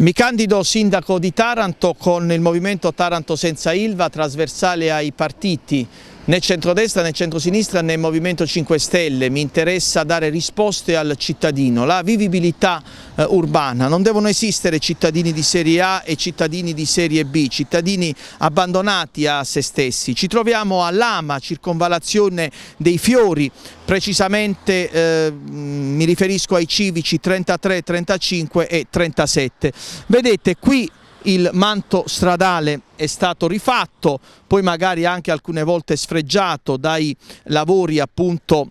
Mi candido sindaco di Taranto con il movimento Taranto senza Ilva trasversale ai partiti né centrodestra né centrosinistra né Movimento 5 Stelle, mi interessa dare risposte al cittadino, la vivibilità eh, urbana, non devono esistere cittadini di serie A e cittadini di serie B, cittadini abbandonati a se stessi, ci troviamo a Lama, circonvalazione dei fiori, precisamente eh, mi riferisco ai civici 33, 35 e 37, vedete qui il manto stradale è stato rifatto, poi magari anche alcune volte sfregiato dai lavori appunto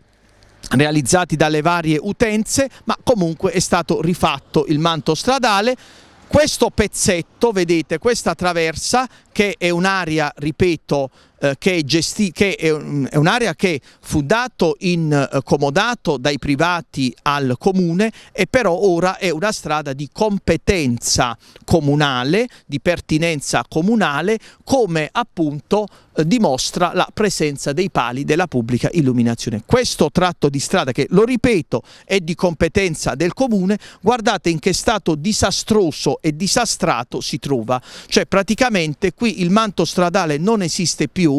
realizzati dalle varie utenze, ma comunque è stato rifatto il manto stradale. Questo pezzetto, vedete, questa traversa, che è un'area, ripeto, eh, che, è, gesti- che è, un'area che fu dato in eh, comodato dai privati al comune e però ora è una strada di competenza comunale, di pertinenza comunale, come appunto eh, dimostra la presenza dei pali della pubblica illuminazione. Questo tratto di strada che, lo ripeto, è di competenza del comune, guardate in che stato disastroso e disastrato si trova. Cioè praticamente qui il manto stradale non esiste più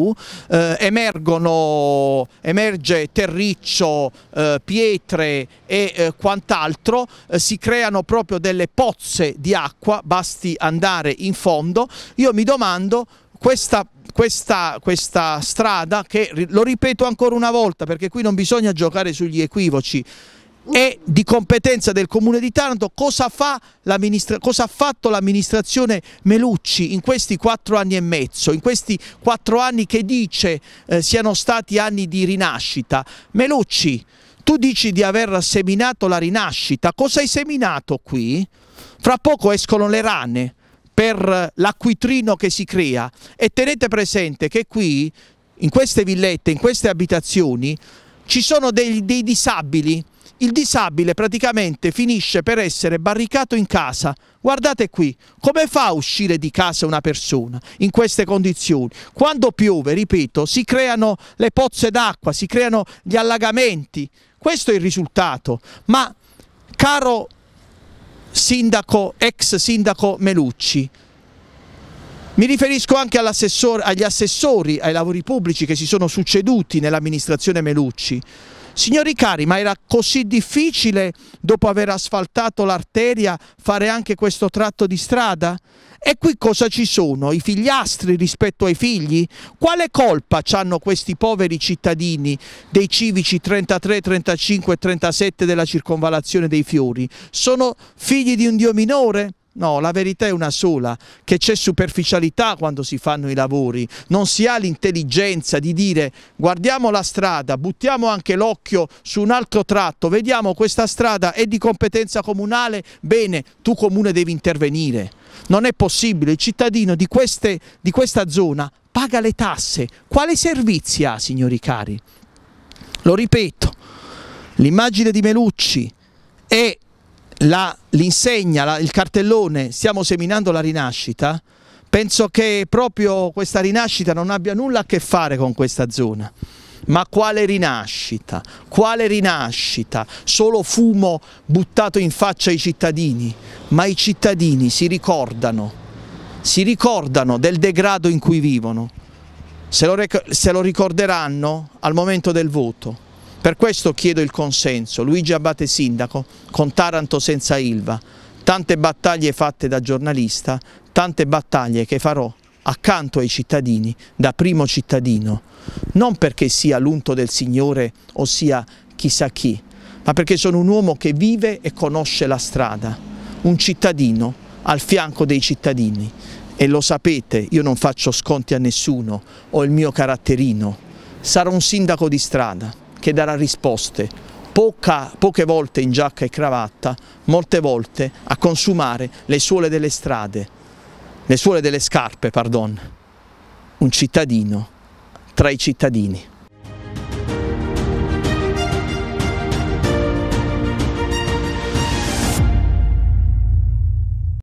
eh, emergono, emerge terriccio, eh, pietre e eh, quant'altro, eh, si creano proprio delle pozze di acqua, basti andare in fondo. Io mi domando questa questa, questa strada che, lo ripeto ancora una volta perché qui non bisogna giocare sugli equivoci, è di competenza del Comune di Taranto, cosa, fa cosa ha fatto l'amministrazione Melucci in questi quattro anni e mezzo, in questi quattro anni che dice eh, siano stati anni di rinascita. Melucci, tu dici di aver seminato la rinascita, cosa hai seminato qui? Fra poco escono le rane per l'acquitrino che si crea e tenete presente che qui, in queste villette, in queste abitazioni, ci sono dei, dei disabili, il disabile praticamente finisce per essere barricato in casa. Guardate qui, come fa a uscire di casa una persona in queste condizioni? Quando piove, ripeto, si creano le pozze d'acqua, si creano gli allagamenti. Questo è il risultato. Ma, caro sindaco, ex sindaco Melucci, mi riferisco anche agli assessori ai lavori pubblici che si sono succeduti nell'amministrazione Melucci. Signori cari, ma era così difficile, dopo aver asfaltato l'arteria, fare anche questo tratto di strada? E qui cosa ci sono? I figliastri rispetto ai figli? Quale colpa hanno questi poveri cittadini dei civici 33, 35 e 37 della circonvalazione dei fiori? Sono figli di un dio minore? No, la verità è una sola, che c'è superficialità quando si fanno i lavori, non si ha l'intelligenza di dire guardiamo la strada, buttiamo anche l'occhio su un altro tratto, vediamo questa strada è di competenza comunale, bene, tu comune devi intervenire. Non è possibile, il cittadino di, queste, di questa zona paga le tasse, quale servizi ha signori cari? Lo ripeto, l'immagine di Melucci è l'insegna, il cartellone stiamo seminando la rinascita, penso che proprio questa rinascita non abbia nulla a che fare con questa zona. Ma quale rinascita? Quale rinascita? Solo fumo buttato in faccia ai cittadini. Ma i cittadini si ricordano, si ricordano del degrado in cui vivono. Se lo, se lo ricorderanno al momento del voto. Per questo chiedo il consenso. Luigi Abate Sindaco, con Taranto senza Ilva, tante battaglie fatte da giornalista, tante battaglie che farò accanto ai cittadini, da primo cittadino, non perché sia l'unto del Signore o sia chissà chi, ma perché sono un uomo che vive e conosce la strada, un cittadino al fianco dei cittadini. E lo sapete, io non faccio sconti a nessuno, ho il mio caratterino, sarò un sindaco di strada che darà risposte, Poca, poche volte in giacca e cravatta, molte volte a consumare le suole delle strade, le suole delle scarpe, pardon, un cittadino tra i cittadini.